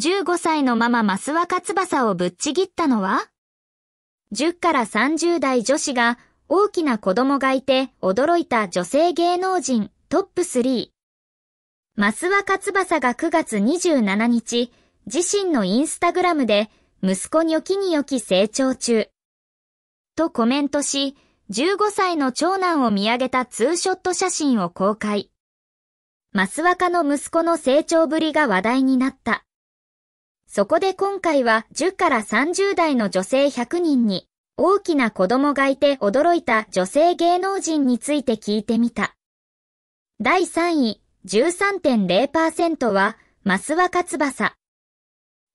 15歳のママツバ翼をぶっちぎったのは ?10 から30代女子が大きな子供がいて驚いた女性芸能人トップ3。ツ若翼が9月27日、自身のインスタグラムで息子にょきによき成長中。とコメントし、15歳の長男を見上げたツーショット写真を公開。マスワカの息子の成長ぶりが話題になった。そこで今回は10から30代の女性100人に大きな子供がいて驚いた女性芸能人について聞いてみた。第3位、13.0%は、増若翼。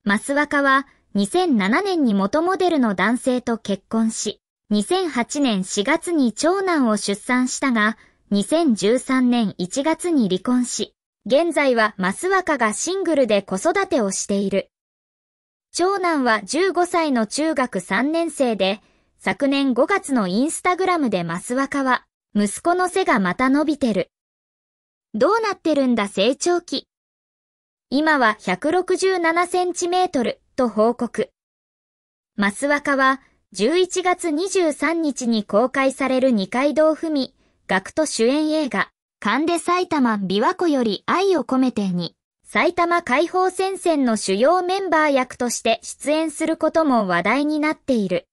増若は、2007年に元モデルの男性と結婚し、2008年4月に長男を出産したが、2013年1月に離婚し、現在は増若がシングルで子育てをしている。長男は15歳の中学3年生で、昨年5月のインスタグラムでマス若は、息子の背がまた伸びてる。どうなってるんだ成長期。今は167センチメートルと報告。マス若は、11月23日に公開される二階堂ふみ、学徒主演映画、神で埼玉琵琶湖より愛を込めてに、埼玉解放戦線の主要メンバー役として出演することも話題になっている。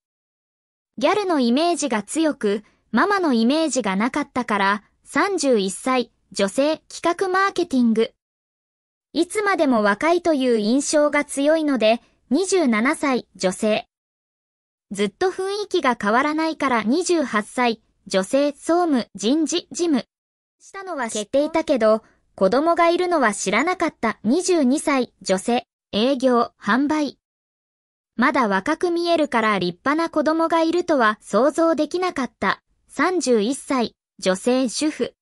ギャルのイメージが強く、ママのイメージがなかったから、31歳、女性企画マーケティング。いつまでも若いという印象が強いので、27歳、女性。ずっと雰囲気が変わらないから28歳、女性、総務、人事、事務。したのは知っていたけど、子供がいるのは知らなかった22歳女性営業販売まだ若く見えるから立派な子供がいるとは想像できなかった31歳女性主婦